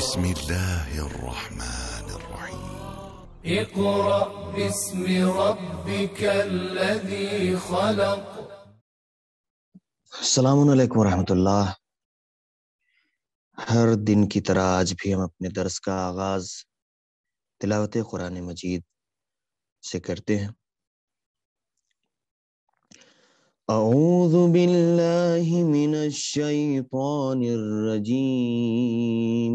بسم الله الرحمن الرحيم اقرأ باسم ربك الذي خلق السلام عليكم ورحمه الله ہر دن کی طرح آج بھی ہم اپنے درس کا آغاز تلاوت قرآن مجید سے کرتے ہیں أعوذ بالله من الشيطان الرجيم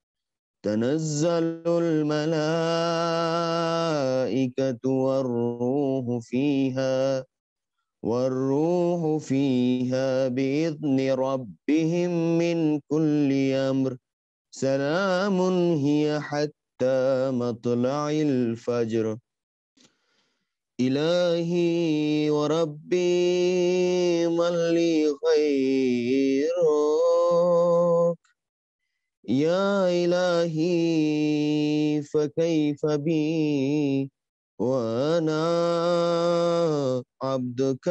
تنزل الملائكة والروح فيها والروح فيها بإذن ربهم من كل أمر سلام هي حتى مطلع الفجر إلهي وربي من لي خيره يا إلهي فكيف بي وأنا عبدك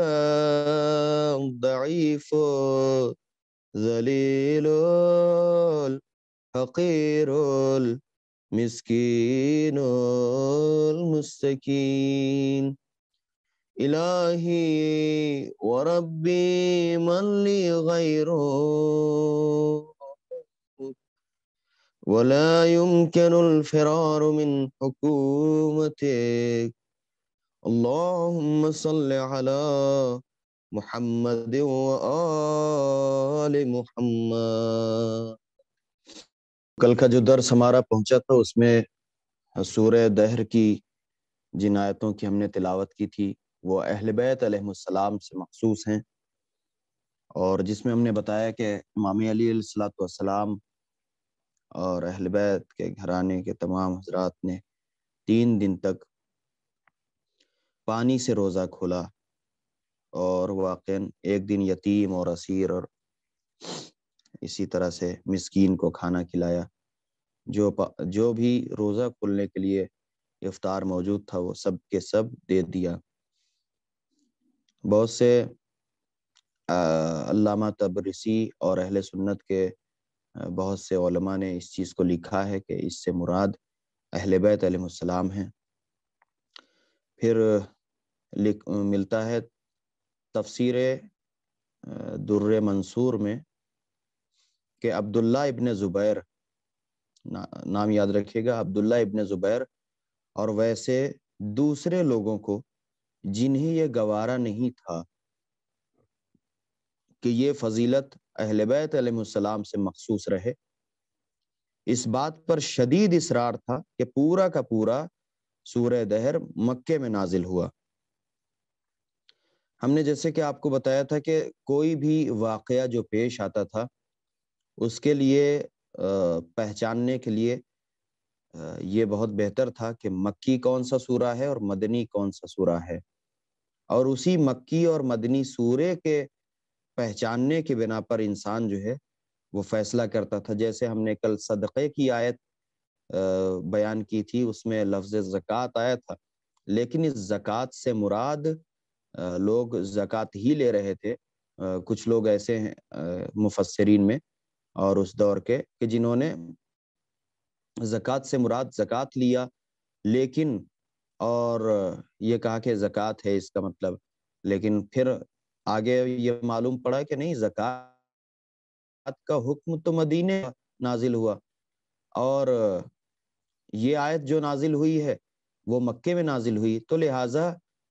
ضعيف ذليل حقير مسكين المستكين إلهي وربي من لي غيره ولا يمكن الفرار من حكومتك اللهم صل على محمد وآل محمد कल का जो दर्स हमारा पहुंचा था उसमें सूर्य दहर की जिन आयतों की हमने तिलावत की थी वो अहल बैत अलैहिस्सलाम से मखसूस हैं और जिसमें हमने बताया कि इमाम अली सलाम और अहलबैत के घराने के तमाम हजरात ने तीन दिन तक पानी से रोज़ा खोला और वाक़ एक दिन यतीम और असीर और इसी तरह से मिसकीन को खाना खिलाया जो जो भी रोज़ा खोलने के लिए इफ्तार मौजूद था वो सब के सब दे दिया बहुत से अल्लामा तबरसी और अहले सुन्नत के बहुत से ओलमा ने इस चीज़ को लिखा है कि इससे मुराद अहल बैत हैं फिर लिख मिलता है तफसर दुर्र मंसूर में कि अब्दुल्ला इबन ज़ुबैर ना, नाम याद रखिएगा अब्दुल्ला इबन ज़ुबैर और वैसे दूसरे लोगों को जिन्हें ये गवारा नहीं था कि ये फजीलत अहल बैत अलैहिस्सलाम से मखसूस रहे इस बात पर शदीद इसरार था कि पूरा का पूरा सूर्य दहर मक्के में नाजिल हुआ हमने जैसे कि आपको बताया था कि कोई भी वाकया जो पेश आता था उसके लिए पहचानने के लिए ये बहुत बेहतर था कि मक्की कौन सा सूरा है और मदनी कौन सा सूरा है और उसी मक्की और मदनी सूर्य के पहचानने के बिना पर इंसान जो है वो फैसला करता था जैसे हमने कल सदक़े की आयत बयान की थी उसमें लफ्ज ज़क़़त आया था लेकिन इस ज़क़़त से मुराद लोग ज़क़़त ही ले रहे थे कुछ लोग ऐसे हैं मुफसरीन में और उस दौर के कि जिन्होंने ज़क़़त से मुराद ज़क़़त लिया लेकिन और ये कहा कि ज़क़़त है इसका मतलब लेकिन फिर आगे ये मालूम पड़ा कि नहीं जक़ात का हुक्म तो मदीने नाजिल हुआ और ये आयत जो नाजिल हुई है वो मक्के में नाजिल हुई तो लिहाजा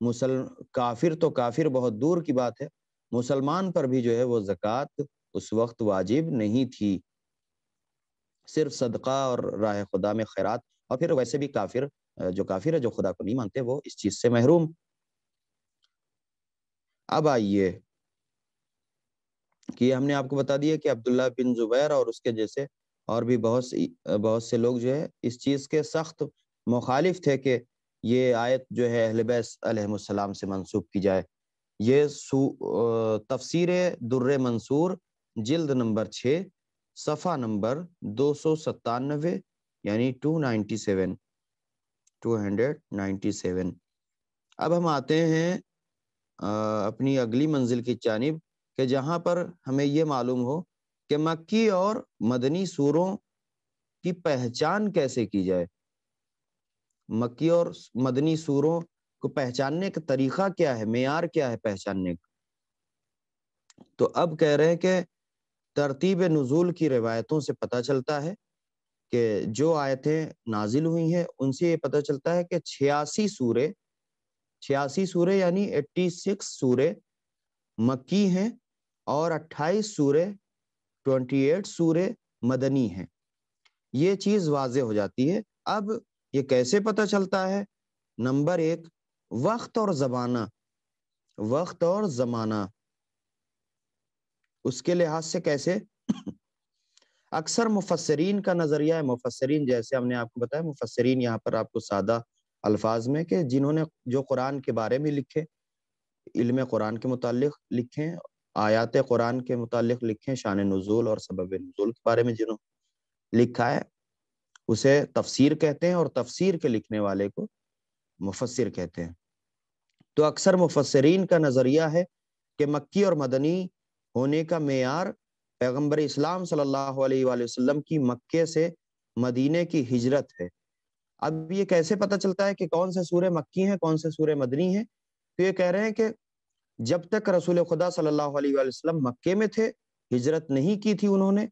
मुसल काफिर तो काफिर बहुत दूर की बात है मुसलमान पर भी जो है वो जक़ात उस वक्त वाजिब नहीं थी सिर्फ सदका और राह खुदा में खैरात और फिर वैसे भी काफिर जो काफिर है जो खुदा को नहीं मानते वो इस चीज़ से महरूम अब आइए कि हमने आपको बता दिया कि अब्दुल्ला बिन जुबैर और उसके जैसे और भी बहुत बहुत से लोग जो है इस चीज़ के सख्त मुखालिफ थे कि ये आयत जो है अहलबैसम से मंसूब की जाए ये तफसर दुर्र मंसूर जिल्द नंबर छः सफ़ा नंबर दो सौ सत्तानवे यानी two ninety seven two hundred ninety seven अब हम आते हैं अपनी अगली मंजिल की जानब के जहाँ पर हमें ये मालूम हो कि मक्की और मदनी सूरों की पहचान कैसे की जाए मक्की और मदनी सूरों को पहचानने का तरीका क्या है मैार क्या है पहचानने का तो अब कह रहे हैं कि तरतीब नजूल की रिवायतों से पता चलता है कि जो आयतें नाजिल हुई हैं उनसे ये पता चलता है कि छियासी सूरें छियासी सूर्य यानी एट्टी सिक्स सूर्य मक्की हैं और अट्ठाईस सूर्य ट्वेंटी एट सूर्य मदनी हैं ये चीज वाज हो जाती है अब ये कैसे पता चलता है नंबर एक वक्त और जमाना वक्त और जमाना उसके लिहाज से कैसे अक्सर मुफसरीन का नजरिया है मुफसरीन जैसे हमने आपको बताया मुफसरीन यहाँ पर आपको सादा अल्फाज में कि जिन्होंने जो कुरान के बारे में लिखे इल्म कुरान के मुतालिक लिखे आयात कुरान के मुतालिक लिखे शान नज़ुल और सबब नज़ुल के बारे में जिन्होंने लिखा है उसे तफसीर कहते हैं और तफसीर के लिखने वाले को मुफसर कहते हैं तो अक्सर मुफसरीन का नज़रिया है कि मक्की और मदनी होने का मैार पैगम्बर इस्लाम सल्लल्लाहु अलैहि की मक्के से मदीने की हिजरत है अब ये कैसे पता चलता है कि कौन से सूर्य मक्की हैं कौन से सूर्य मदनी हैं तो ये कह रहे हैं कि जब तक रसूल खुदा सल्लल्लाहु अलैहि वसल्लम मक्के में थे हिजरत नहीं की थी उन्होंने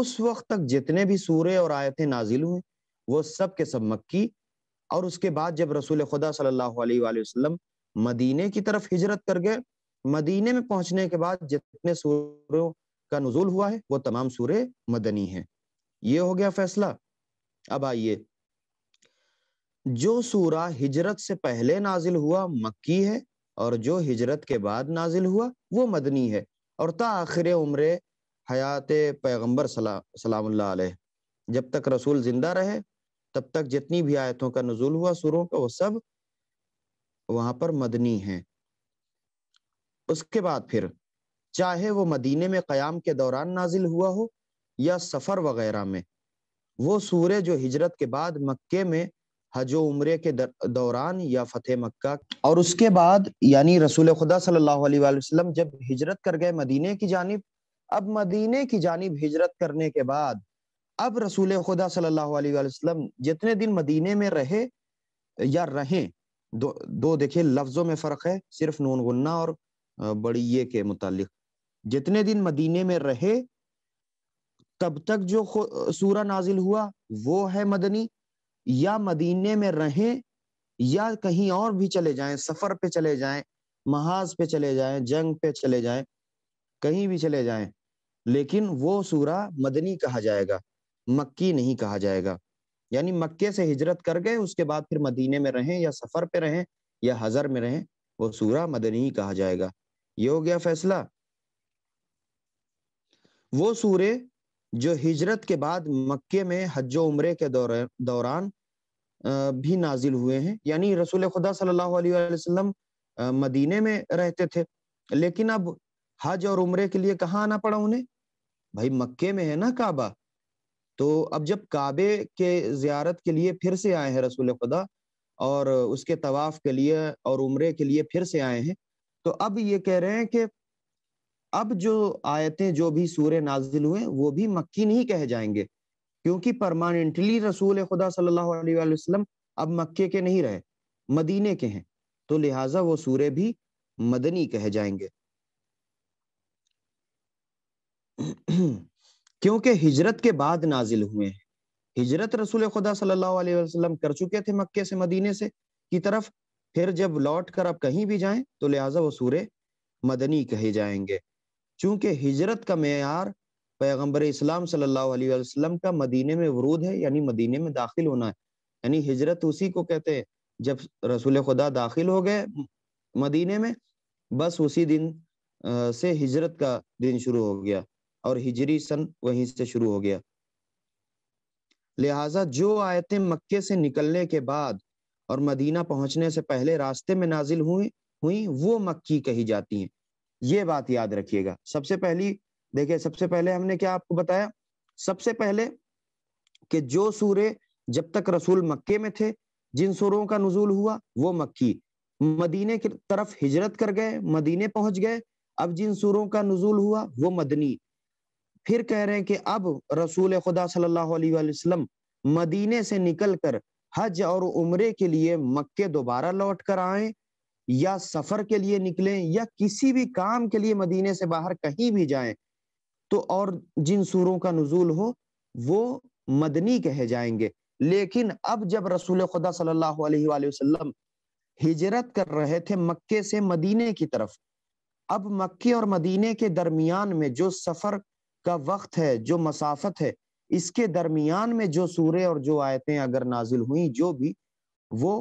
उस वक्त तक जितने भी सूर्य और आयतें नाजिल हुए वो सब के सब मक्की और उसके बाद जब रसूल खुदा सल्लल्लाहु अलैहि वसल्लम मदीने की तरफ हिजरत कर गए मदीने में पहुंचने के बाद जितने सूर्यों का नजूल हुआ है वो तमाम सूर्य मदनी हैं ये हो गया फैसला अब आइए जो सूरा हिजरत से पहले नाजिल हुआ मक्की है और जो हिजरत के बाद नाजिल हुआ वो मदनी है और ता आखिर उम्र हयात पैगम्बर सला, सलाम जब तक रसूल जिंदा रहे तब तक जितनी भी आयतों का नजूल हुआ सुरों का वो सब वहां पर मदनी है उसके बाद फिर चाहे वो मदीने में क़याम के दौरान नाजिल हुआ हो या सफ़र वगैरह में वो सूर्य जो हिजरत के बाद मक्के में हजो उम्र के दौरान या फतेह मक्का और उसके बाद यानी रसूल खुदा सल्लल्लाहु अलैहि वसल्लम जब हिजरत कर गए मदीने की जानब अब मदीने की जानब हिजरत करने के बाद अब रसूल खुदा सल्लल्लाहु अलैहि वसल्लम जितने दिन मदीने में रहे या रहें दो दो देखिए लफ्ज़ों में फ़र्क है सिर्फ नून गुन्ना और बड़ी के मुतालिक जितने दिन मदीने में रहे तब तक जो सूरा नाजिल हुआ वो है मदनी या मदीने में रहें या कहीं और भी चले जाएं सफर पे चले जाएं महाज पे चले जाएं जंग पे चले जाएं कहीं भी चले जाएं लेकिन वो सूरा मदनी कहा जाएगा मक्की नहीं कहा जाएगा यानी मक्के से हिजरत कर गए उसके बाद फिर मदीने में रहें या सफर पे रहें या हजर में रहें वो सूरा मदनी कहा जाएगा ये हो गया फैसला वो सूरे जो हिजरत के बाद मक्के में हज उम्रे के दौरान भी नाजिल हुए हैं यानी रसूल खुदा सल्लल्लाहु अलैहि वसल्लम मदीने में रहते थे लेकिन अब हज और उम्र के लिए कहाँ आना पड़ा उन्हें भाई मक्के में है ना काबा तो अब जब काबे के जियारत के लिए फिर से आए हैं रसूल खुदा और उसके तवाफ के लिए और उम्र के लिए फिर से आए हैं तो अब ये कह रहे हैं कि अब जो आयतें जो भी सूर्य नाजिल हुए वो भी मक्की नहीं कहे जाएंगे क्योंकि परमानेंटली रसूल खुदा सल्लल्लाहु अलैहि वसल्लम अब मक्के के नहीं रहे मदीने के हैं तो लिहाजा वो सूर्य भी मदनी कहे जाएंगे क्योंकि हिजरत के बाद नाजिल हुए हैं हिजरत रसूल खुदा सल्लल्लाहु अलैहि वसल्लम कर चुके थे मक्के से मदीने से की तरफ फिर जब लौट कर आप कहीं भी जाएं तो लिहाजा वो सूर्य मदनी कहे जाएंगे चूंकि हिजरत का मैार पैगम्बर इस्लाम सल्लल्लाहु अलैहि वसल्लम का मदीने में वरूद है यानी मदीने में दाखिल होना है यानी हिजरत उसी को कहते हैं जब रसूल खुदा दाखिल हो गए मदीने में बस उसी दिन से हिजरत का दिन शुरू हो गया और हिजरी सन वहीं से शुरू हो गया लिहाजा जो आयतें मक्के से निकलने के बाद और मदीना पहुंचने से पहले रास्ते में नाजिल हुई हुई वो मक्की कही जाती हैं ये बात याद रखिएगा सबसे पहली देखिए सबसे पहले हमने क्या आपको बताया सबसे पहले कि जो सूर्य जब तक रसूल मक्के में थे जिन सूरों का नजूल हुआ वो मक्की मदीने की तरफ हिजरत कर गए मदीने पहुंच गए अब जिन सूरों का नजूल हुआ वो मदनी फिर कह रहे हैं कि अब रसूल खुदा सल्लल्लाहु अलैहि वसल्लम मदीने से निकलकर हज और उमरे के लिए मक्के दोबारा लौट कर आए या सफर के लिए निकलें या किसी भी काम के लिए मदीने से बाहर कहीं भी जाएं तो और जिन सूरों का नजूल हो वो मदनी कहे जाएंगे लेकिन अब जब रसूल खुदा सल्लल्लाहु अलैहि वसल्लम हिजरत कर रहे थे मक्के से मदीने की तरफ अब मक्के और मदीने के दरमियान में जो सफर का वक्त है जो मसाफत है इसके दरमियान में जो सूरे और जो आयतें अगर नाजिल हुई जो भी वो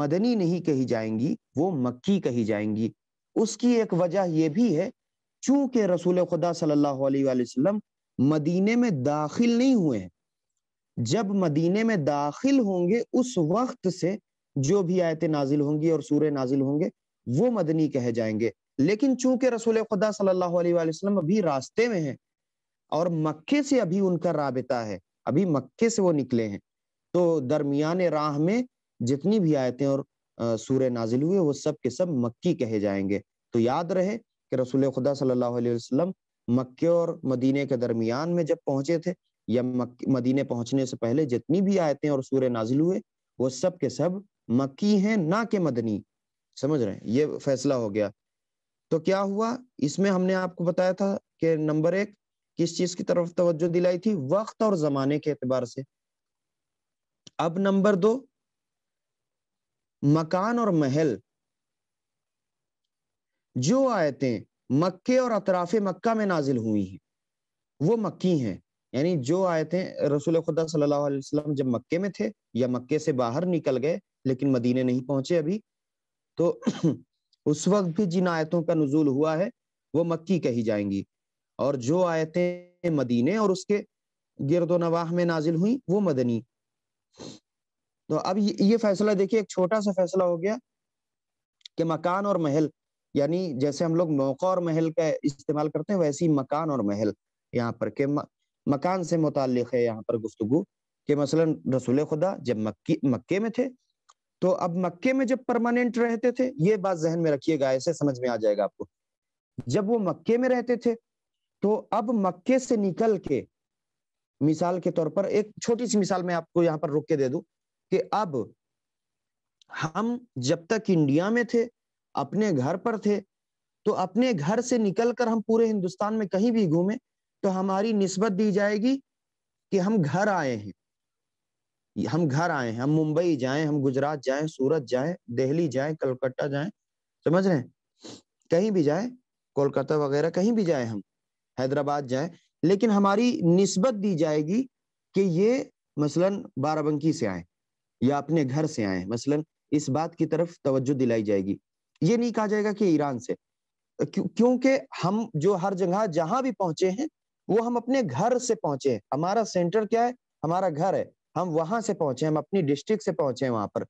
मदनी नहीं कही जाएंगी वो मक्की कही जाएंगी उसकी एक वजह यह भी है चूंकि रसूल खुदा सल्लल्लाहु अलैहि वसल्लम मदीने में दाखिल नहीं हुए हैं जब मदीने में दाखिल होंगे उस वक्त से जो भी आयतें नाजिल होंगी और सूर्य नाजिल होंगे वो मदनी कहे जाएंगे लेकिन चूंकि रसूल खुदा सल्लल्लाहु अलैहि वसल्लम अभी रास्ते में हैं और मक्के से अभी उनका राबता है अभी मक्के से वो निकले हैं तो दरमियान राह में जितनी भी आयतें और सूर्य नाजिल हुए वो सब के सब मक्की कहे जाएंगे तो याद रहे कि रसूल खुदा सल्लल्लाहु अलैहि वसल्लम मक्के और मदीने के दरमियान में जब पहुंचे थे या मदीने पहुंचने से पहले जितनी भी आयतें और सूर्य नाजिल हुए वो सब के सब मक्की हैं ना के मदनी समझ रहे हैं ये फैसला हो गया तो क्या हुआ इसमें हमने आपको बताया था कि नंबर एक किस चीज की तरफ तवज्जो दिलाई थी वक्त और जमाने के एतबार से अब नंबर दो मकान और महल जो आयतें मक्के और अतराफ मक्का में नाजिल हुई हैं वो मक्की हैं यानी जो आयतें रसूल खुदा सल्लल्लाहु अलैहि वसल्लम जब मक्के में थे या मक्के से बाहर निकल गए लेकिन मदीने नहीं पहुंचे अभी तो उस वक्त भी जिन आयतों का नजूल हुआ है वो मक्की कही जाएंगी और जो आयतें मदीने और उसके गिरदो नवाह में नाजिल हुई वो मदनी तो अब ये फैसला देखिए एक छोटा सा फैसला हो गया कि मकान और महल यानी जैसे हम लोग मौका और महल का इस्तेमाल करते हैं वैसे ही मकान और महल यहाँ पर के म, मकान से मुतल है यहाँ पर गुफ्तगु के मसलन रसूल खुदा जब मक्की मक्के में थे तो अब मक्के में जब परमानेंट रहते थे ये बात जहन में रखिएगा ऐसे समझ में आ जाएगा आपको जब वो मक्के में रहते थे तो अब मक्के से निकल के मिसाल के तौर पर एक छोटी सी मिसाल मैं आपको यहाँ पर रुक के दे दू कि अब हम जब तक इंडिया में थे अपने घर पर थे तो अपने घर से निकलकर हम पूरे हिंदुस्तान में कहीं भी घूमे तो हमारी निस्बत दी जाएगी कि हम घर आए हैं हम घर आए हैं हम मुंबई जाएं हम गुजरात जाएं सूरत जाएं दिल्ली जाएं कलकत्ता जाएं समझ रहे हैं कहीं भी जाए कोलकाता वगैरह कहीं भी जाए हम हैदराबाद जाए लेकिन हमारी निस्बत दी जाएगी कि ये मसलन बाराबंकी से आए या अपने घर से आए मसलन इस बात की तरफ तवज्जो दिलाई जाएगी ये नहीं कहा जाएगा कि ईरान से क्योंकि हम जो हर जगह जहां भी पहुंचे हैं वो हम अपने घर से पहुंचे हैं हमारा सेंटर क्या है हमारा घर है हम वहां से पहुंचे हम अपनी डिस्ट्रिक्ट से पहुंचे वहां पर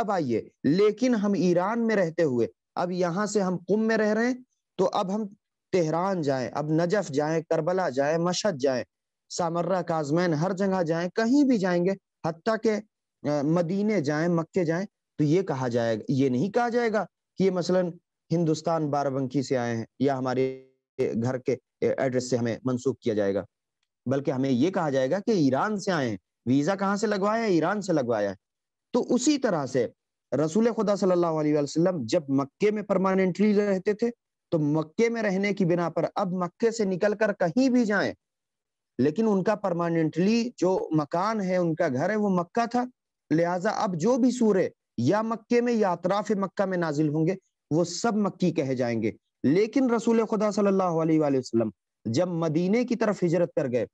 अब आइए लेकिन हम ईरान में रहते हुए अब यहाँ से हम कुम में रह रहे हैं तो अब हम तेहरान जाएं अब नजफ जाएं करबला जाएं मशद जाएं सामर्रा काजमैन हर जगह जाएं कहीं भी जाएंगे हती के मदीने जाएं मक्के जाएं तो ये कहा जाएगा ये नहीं कहा जाएगा कि ये मसलन हिंदुस्तान बाराबंकी से आए हैं या हमारे घर के एड्रेस से हमें मनसूख किया जाएगा बल्कि हमें ये कहा जाएगा कि ईरान से आए हैं वीजा कहाँ से लगवाया ईरान से लगवाया है तो उसी तरह से रसूल खुदा सल्लल्लाहु अलैहि वसल्लम जब मक्के में परमानेंटली रहते थे तो मक्के में रहने की बिना पर अब मक्के से निकलकर कहीं भी जाए लेकिन उनका परमानेंटली जो मकान है उनका घर है वो मक्का था लिहाजा अब जो भी सूर्य या मक्के में या अतराफ मक्का में नाजिल होंगे वो सब मक्की कहे जाएंगे लेकिन रसूल खुदा सल्लल्लाहु अलैहि वसल्लम जब मदीने की तरफ हिजरत कर गए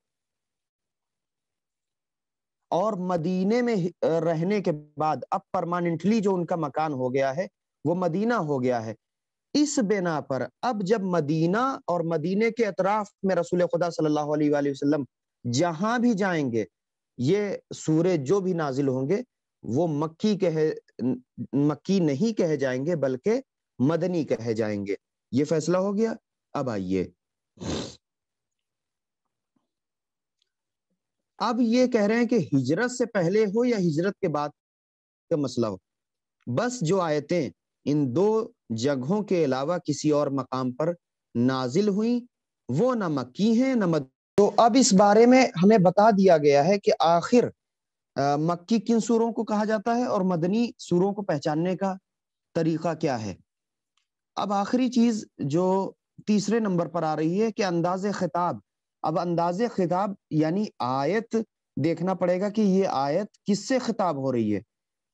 और मदीने में रहने के बाद अब परमानेंटली जो उनका मकान हो गया है वो मदीना हो गया है इस बिना पर अब जब मदीना और मदीने के अतराफ में रसूल खुदा सल्लल्लाहु अलैहि वसल्लम जहां भी जाएंगे ये सूर्य जो भी नाजिल होंगे वो मक्की कहे मक्की नहीं कहे जाएंगे बल्कि मदनी कहे जाएंगे ये फैसला हो गया अब आइए अब ये कह रहे हैं कि हिजरत से पहले हो या हिजरत के बाद का मसला हो बस जो आयतें इन दो जगहों के अलावा किसी और मकाम पर नाजिल हुई वो ना मक्की हैं ना मद तो अब इस बारे में हमें बता दिया गया है कि आखिर मक्की किन सूरों को कहा जाता है और मदनी सूरों को पहचानने का तरीका क्या है अब आखिरी चीज जो तीसरे नंबर पर आ रही है कि अंदाज खिताब अब अंदाज खिताब यानी आयत देखना पड़ेगा कि ये आयत किससे खिताब हो रही है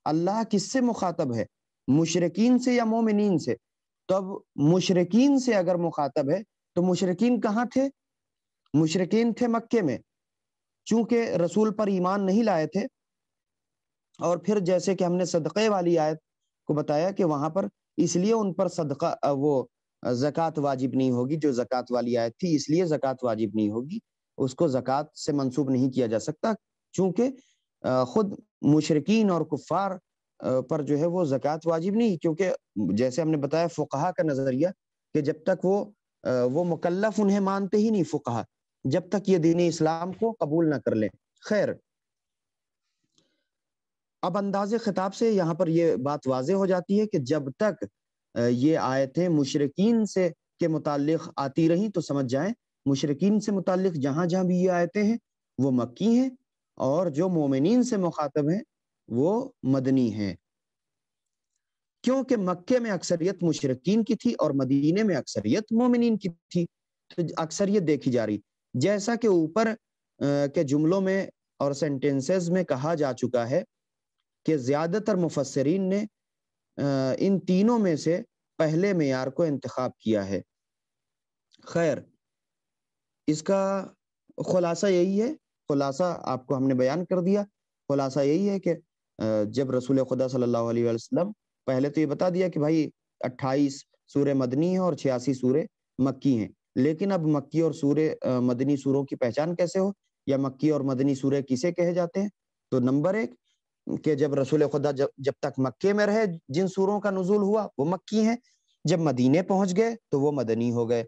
अल्लाह किससे मुखातब है मुशरकिन से या मोमिन से तो अब मुशरकिन से अगर मुखातब है तो मुशरकिन कहाँ थे मुशरकिन थे मक्के में चूंकि रसूल पर ईमान नहीं लाए थे और फिर जैसे कि हमने सदक़े वाली आयत को बताया कि वहां पर इसलिए उन पर सदका वो जक़ात वाजिब नहीं होगी जो जक़ात वाली आयत थी इसलिए जक़ात वाजिब नहीं होगी उसको जक़ात से मंसूब नहीं किया जा सकता चूंकि खुद मुशरकिन और कुफार पर जो है वो जक़ात वाजिब नहीं क्योंकि जैसे हमने बताया फुकाहा का नज़रिया कि जब तक वो वो मुकल्लफ उन्हें मानते ही नहीं फुकाहा जब तक ये दीन इस्लाम को कबूल ना कर ले खैर अब अंदाज खिताब से यहाँ पर यह बात वाज हो जाती है कि जब तक ये आयतें मुशरकिन से के मुतल आती रहीं तो समझ जाए मुशरकिन से मुतल जहां जहाँ भी ये आयतें हैं वो मक्की हैं और जो मोमिन से मुखातब हैं वो मदनी हैं क्योंकि मक्के में अक्सरियत मुशरकिन की थी और मदीने में अक्सरियत मोमिन की थी तो अक्सर ये देखी जा रही जैसा कि ऊपर के जुमलों में और सेंटेंसेस में कहा जा चुका है कि ज़्यादातर मुफसरीन ने इन तीनों में से पहले मैार को इंतखब किया है खैर इसका खुलासा यही है खुलासा आपको हमने बयान कर दिया खुलासा यही है कि जब रसूल खुदा सल्लल्लाहु अलैहि वसल्लम पहले तो ये बता दिया कि भाई 28 सूर्य मदनी है और छियासी सूर्य मक्की हैं लेकिन अब मक्की और सूर्य मदनी सूरों की पहचान कैसे हो या मक्की और मदनी सूर्य किसे कहे जाते हैं तो नंबर एक के जब रसूल खुदा जब जब तक मक्के में रहे जिन सूरों का नजूल हुआ वो मक्की हैं जब मदीने पहुंच गए तो वो मदनी हो गए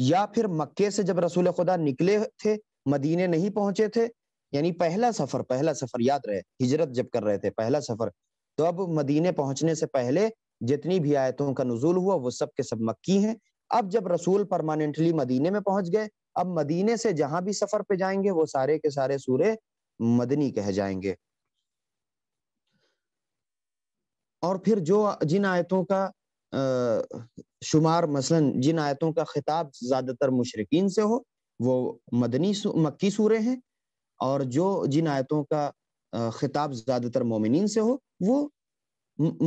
या फिर मक्के से जब रसूल खुदा निकले थे मदीने नहीं पहुंचे थे यानी पहला सफर पहला सफर याद रहे हिजरत जब कर रहे थे पहला सफर तो अब मदीने पहुंचने से पहले जितनी भी आयतों का नजूल हुआ वो सब के सब मक्की हैं अब जब रसूल परमानेंटली मदीने में पहुंच गए अब मदीने से जहां भी सफर पे जाएंगे वो सारे के सारे सूर्य मदनी कह जाएंगे और फिर जो जिन आयतों का आ, शुमार मसलन जिन आयतों का खिताब ज्यादातर मुशरकिन से हो वो मदनी सु, मक्की सूर्य हैं और जो जिन आयतों का खिताब ज्यादातर मोमिन से हो वो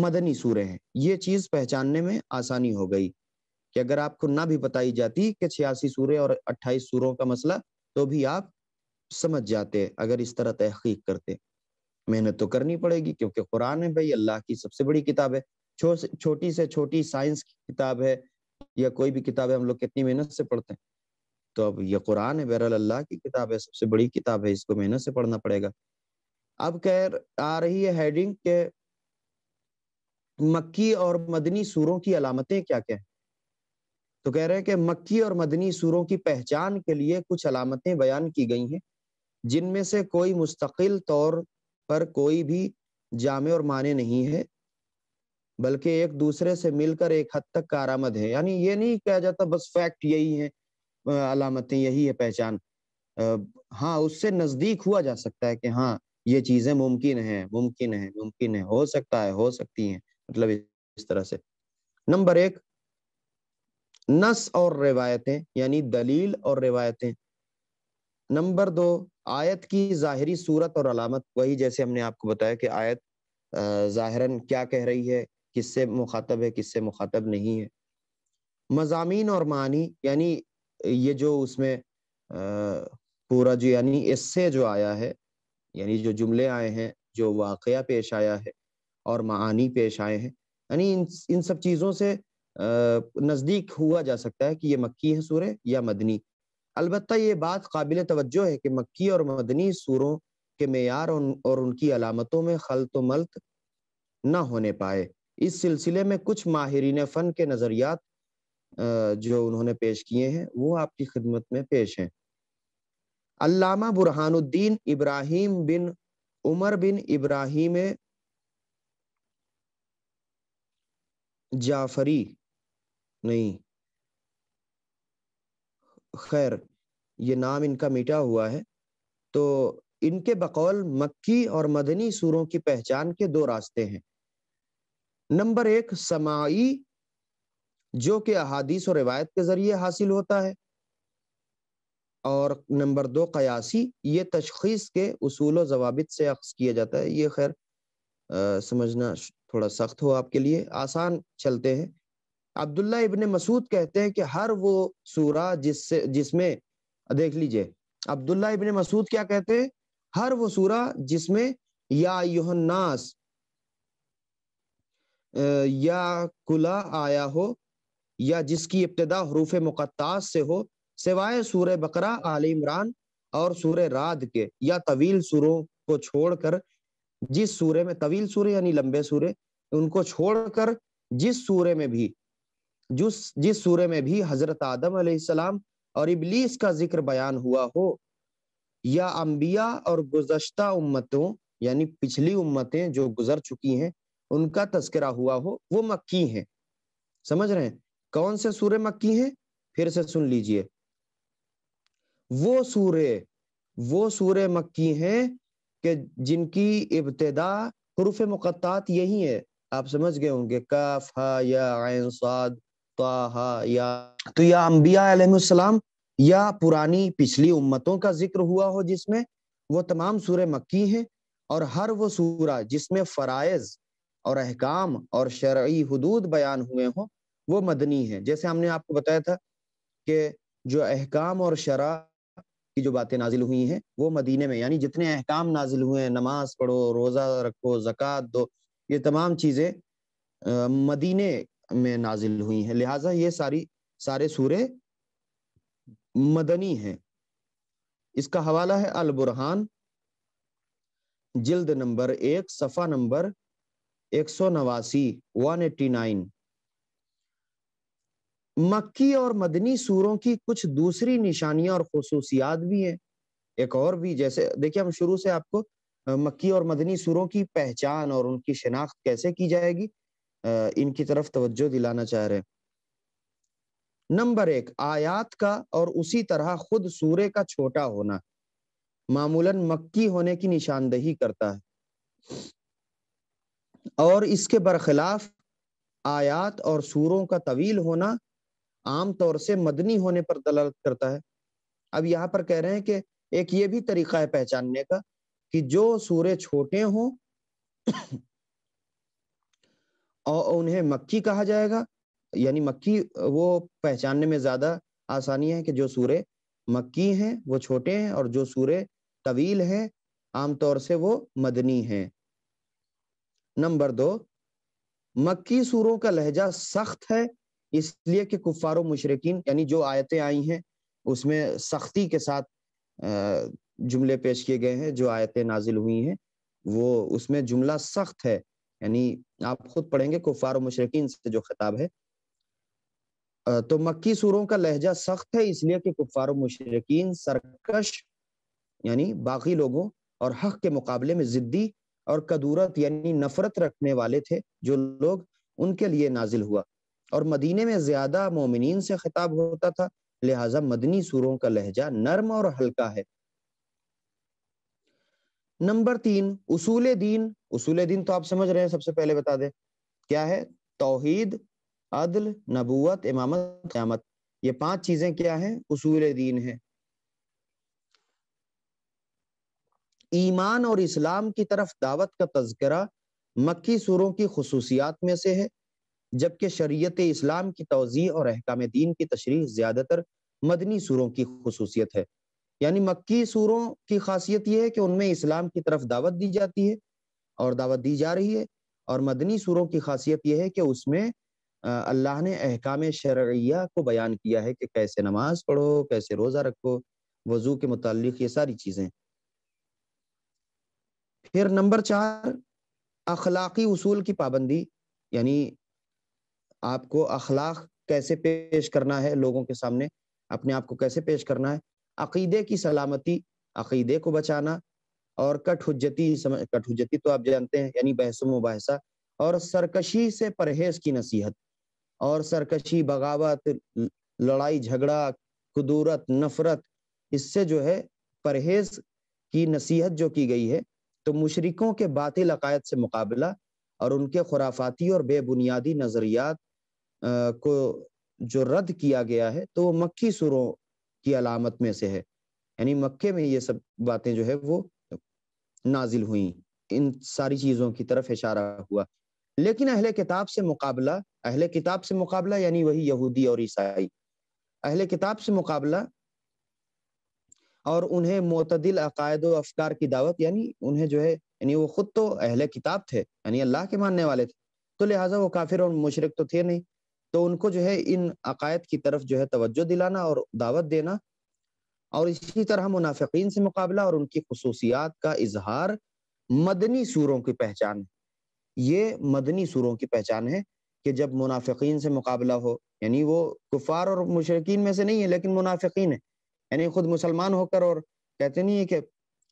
मदनी सूर्य हैं ये चीज पहचानने में आसानी हो गई कि अगर आपको ना भी बताई जाती कि छियासी सूर्य और अट्ठाईस सूरों का मसला तो भी आप समझ जाते अगर इस तरह तहकीक करते मेहनत तो करनी पड़ेगी क्योंकि कुरान है भाई अल्लाह की सबसे बड़ी किताब है छो, छोटी से छोटी साइंस की किताब है या कोई भी किताब है हम लोग कितनी मेहनत से पढ़ते हैं तो अब ये कुरान है बहरल अल्लाह की किताब है सबसे बड़ी किताब है इसको मेहनत से पढ़ना पड़ेगा अब कह आ रही है हेडिंग के मक्की और मदनी सूरों की अलामतें क्या क्या है तो कह रहे हैं कि मक्की और मदनी सूरों की पहचान के लिए कुछ अलामतें बयान की गई हैं जिनमें से कोई मुस्तकिल तौर पर कोई भी जामे और माने नहीं है बल्कि एक दूसरे से मिलकर एक हद तक कारामद है यानी ये नहीं कहा जाता बस फैक्ट यही है अलामतें यही है पहचान हाँ उससे नजदीक हुआ जा सकता है कि हाँ ये चीजें मुमकिन है मुमकिन है मुमकिन है हो सकता है हो सकती हैं मतलब इस तरह से नंबर एक नस और रिवायतें यानी दलील और रिवायतें नंबर दो आयत की ज़ाहरी सूरत और अलामत वही जैसे हमने आपको बताया कि आयत जाहिरन क्या कह रही है किससे मुखातब है किससे मुखातब नहीं है मजामी और मानी यानी ये जो उसमें पूरा जो यानी इससे जो आया है यानी जो जुमले आए हैं जो वाक़ पेश आया है और मानी पेश आए हैं यानी इन इन सब चीज़ों से नज़दीक हुआ जा सकता है कि ये मक्की है सूर्य या मदनी अलबत् ये बात काबिल तवज्जो है कि मक्की और मदनी सूरों के मैार और उनकी अलामतों में खलत तो मलत न होने पाए इस सिलसिले में कुछ माहरीन फ़न के नज़रियात जो उन्होंने पेश किए हैं वो आपकी खिदमत में पेश हैं अल्लामा बुरहानुद्दीन इब्राहिम बिन उमर बिन इब्राहिम जाफरी नहीं खैर ये नाम इनका मिटा हुआ है तो इनके बकौल मक्की और मदनी सूरों की पहचान के दो रास्ते हैं नंबर एक समाई जो कि अहादीस और रिवायत के जरिए हासिल होता है और नंबर दो कयासी ये तशखीस के असूल जवाबित से अक्स किया जाता है ये खैर समझना थोड़ा सख्त हो आपके लिए आसान चलते हैं अब्दुल्ला इबन मसूद कहते हैं कि हर वो सूरा जिससे जिसमें देख लीजिए अब्दुल्ला इबन मसूद क्या कहते हैं हर वो सूरा जिसमें या योहन्नास या कुला आया हो या जिसकी इब्तदा हरूफ मुकत्तास से हो सिवाय सूर बकरा आल इमरान और सूर राद के या तवील सूरों को छोड़कर जिस सूर्य में तवील सूर्य यानी लंबे सूर्य उनको छोड़कर जिस सूर्य में भी जिस जिस सूर्य में भी हजरत आदम सलाम और इबलीस का जिक्र बयान हुआ हो या अम्बिया और गुजश्ता उम्मतों यानी पिछली उम्मतें जो गुजर चुकी हैं उनका तस्करा हुआ हो वो मक्की हैं समझ रहे हैं कौन से सूर्य मक्की हैं फिर से सुन लीजिए वो सूर्य वो सूर्य मक्की हैं कि जिनकी इब्तदा हरूफ मुक़त्तात यही है आप समझ गए होंगे काफ हा या आयन साद या तो या अम्बिया या पुरानी पिछली उम्मतों का जिक्र हुआ हो जिसमें वो तमाम सूर मक्की हैं और हर वो सूरा जिसमें फ़राइज़ और अहकाम और शर्य हदूद बयान हुए हों वो मदनी है जैसे हमने आपको बताया था कि जो अहकाम और शरा की जो बातें नाजिल हुई हैं वो मदीने में यानी जितने अहकाम नाजिल हुए हैं नमाज पढ़ो रोज़ा रखो जक़ात दो ये तमाम चीज़ें मदीने में नाजिल हुई हैं लिहाजा ये सारी सारे सूरे मदनी हैं इसका हवाला है अल बुरहान जिल्द नंबर एक सफा नंबर एक सौ नवासी वन एट्टी नाइन मक्की और मदनी सूरों की कुछ दूसरी निशानियां और खसूसियात भी हैं एक और भी जैसे देखिए हम शुरू से आपको मक्की और मदनी सूरों की पहचान और उनकी शिनाख्त कैसे की जाएगी इनकी तरफ तवज्जो दिलाना चाह रहे हैं नंबर एक आयात का और उसी तरह खुद सूर्य का छोटा होना मामूलन मक्की होने की निशानदही करता है और इसके बरखिलाफ आयात और सूरों का तवील होना आमतौर से मदनी होने पर दलालत करता है अब यहाँ पर कह रहे हैं कि एक ये भी तरीका है पहचानने का कि जो सूर्य छोटे हों और उन्हें मक्की कहा जाएगा यानी मक्की वो पहचानने में ज़्यादा आसानी है कि जो सूर्य मक्की हैं वो छोटे हैं और जो सूर्य तवील हैं आमतौर से वो मदनी हैं नंबर दो मक्की सूरों का लहजा सख्त है इसलिए कि कुफारो मुशरकिन यानी जो आयतें आई हैं उसमें सख्ती के साथ जुमले पेश किए गए हैं जो आयतें नाजिल हुई हैं वो उसमें जुमला सख्त है यानी आप खुद पढ़ेंगे कुफार मुशरकिन से जो खिताब है तो मक्की सूरों का लहजा सख्त है इसलिए कि कुफार मुशरकिन सरकश यानी बाकी लोगों और हक के मुकाबले में जिद्दी और कदूरत यानी नफरत रखने वाले थे जो लोग उनके लिए नाजिल हुआ और मदीने में ज्यादा मोमिन से खिताब होता था लिहाजा मदनी सूरों का लहजा नर्म और हल्का है नंबर तीन उसूल दीन उसूल दीन तो आप समझ रहे हैं सबसे पहले बता दें क्या है तोहीद अदल नबूत इमामत क्यामत ये पांच चीजें क्या हैं उसूल दीन है ईमान और इस्लाम की तरफ दावत का तस्करा मक्की सूरों की खसूसियात में से है जबकि शरीयत इस्लाम की तोज़ी और अहकाम दीन की तशरी ज़्यादातर मदनी सुरों की खसूसियत है यानी मक्की सूरों की खासियत यह है कि उनमें इस्लाम की तरफ दावत दी जाती है और दावत दी जा रही है और मदनी सूरों की खासियत यह है कि उसमें अल्लाह ने अहकाम शरिया को बयान किया है कि कैसे नमाज पढ़ो कैसे रोज़ा रखो वजू के मुतालिक ये सारी चीज़ें फिर नंबर चार अखलाकी उसूल की पाबंदी यानी आपको अखलाक कैसे पेश करना है लोगों के सामने अपने आप को कैसे पेश करना है अकीदे की सलामती अकीदे को बचाना और कट हजती तो आप जानते हैं यानी बहस मुबहसा और सरकशी से परहेज की नसीहत और सरकशी बगावत लड़ाई झगड़ा कुदूरत नफरत इससे जो है परहेज की नसीहत जो की गई है तो मुशरकों के बातिल अकायद से मुकाबला और उनके खुराफाती और बेबुनियादी नज़रियात को जो रद्द किया गया है तो वो मक्की सुरों की अलामत में से है यानी मक्के में ये सब बातें जो है वो नाजिल हुई इन सारी चीज़ों की तरफ इशारा हुआ लेकिन अहले किताब से मुकाबला अहले किताब से मुकाबला यानी वही यहूदी और ईसाई अहले किताब से मुकाबला और उन्हें मतदिल अकायद अफकार की दावत यानी उन्हें जो है यानी वो खुद तो अहले किताब थे यानी अल्लाह के मानने वाले थे तो लिहाजा वो काफिर और मुशरक तो थे नहीं तो उनको जो है इन अकायद की तरफ जो है तवज्जो दिलाना और दावत देना और इसी तरह मुनाफिकीन से मुकाबला और उनकी खसूसियात का इजहार मदनी सूरों की पहचान ये मदनी सूरों की पहचान है कि जब मुनाफिकीन से मुकाबला हो यानी वो कुफार और मुशरकिन में से नहीं है लेकिन मुनाफिकीन है यानी खुद मुसलमान होकर और कहते नहीं है कि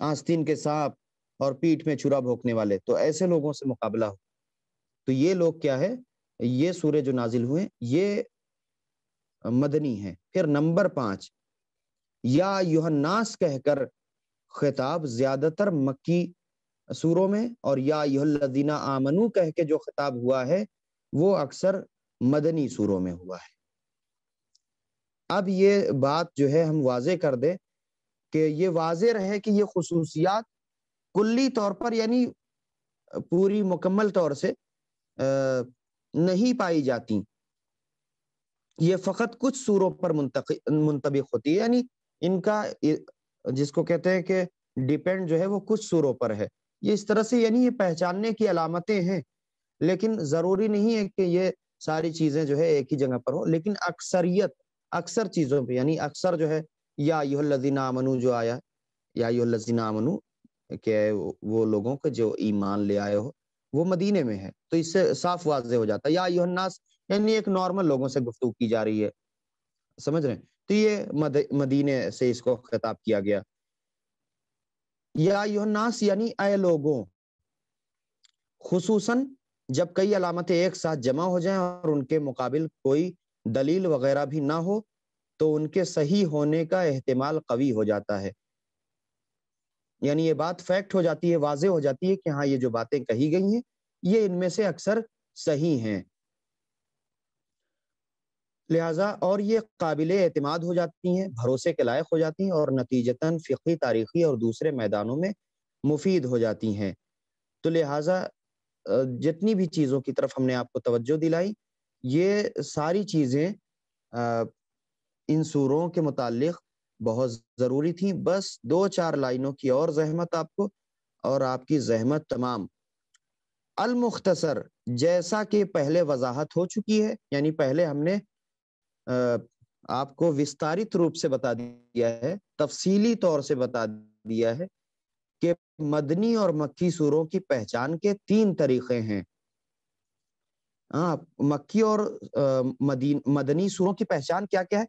आस्तीन के सांप और पीठ में छुरा भोंकने वाले तो ऐसे लोगों से मुकाबला हो तो ये लोग क्या है ये सूर्य जो नाजिल हुए ये मदनी है फिर नंबर पांच या युहन्नास कहकर खिताब ज्यादातर मक्की सूरों में और या युहदीना आमनु कह के जो खिताब हुआ है वो अक्सर मदनी सूरों में हुआ है अब ये बात जो है हम वाजे कर दे कि ये वाज रहे कि ये खसूसियात कुल्ली तौर पर यानी पूरी मुकम्मल तौर से नहीं पाई जाती ये फकत कुछ सूरों पर मुंतबिक होती है यानी इनका जिसको कहते हैं कि डिपेंड जो है वो कुछ सूरों पर है ये इस तरह से यानी ये पहचानने की अलामतें हैं लेकिन जरूरी नहीं है कि ये सारी चीजें जो है एक ही जगह पर हो लेकिन अक्सरियत अक्सर चीजों पर यानी अक्सर जो है या लजीना मनु जो आया या लजीना मनु के वो लोगों के जो ईमान ले आए हो वो मदीने में है तो इससे साफ वाज हो जाता है या योहन्नास यानी एक नॉर्मल लोगों से गुफ्तु की जा रही है समझ रहे हैं तो ये मद, मदीने से इसको खिताब किया गया या योहन्नास यानी अय लोगों खसूसन जब कई अलामतें एक साथ जमा हो जाएं और उनके मुकाबिल कोई दलील वगैरह भी ना हो तो उनके सही होने का एहतमाल कवी हो जाता है यानी ये बात फैक्ट हो जाती है वाजे हो जाती है कि हाँ ये जो बातें कही गई हैं ये इनमें से अक्सर सही हैं लिहाजा और ये काबिल एतमाद हो जाती हैं भरोसे के लायक हो जाती हैं और नतीजतन फ़िकी तारीखी और दूसरे मैदानों में मुफीद हो जाती हैं तो लिहाजा जितनी भी चीज़ों की तरफ हमने आपको तवज्जो दिलाई ये सारी चीज़ें इन सूरों के मुतालिक बहुत ज़रूरी थी बस दो चार लाइनों की और जहमत आपको और आपकी जहमत तमाम अलमुख्तसर जैसा कि पहले वजाहत हो चुकी है यानी पहले हमने आपको विस्तारित रूप से बता दिया है तफसीली तौर से बता दिया है कि मदनी और मक्की सूरों की पहचान के तीन तरीके हैं हाँ मक्की और मदीन मदनी सूरों की पहचान क्या क्या है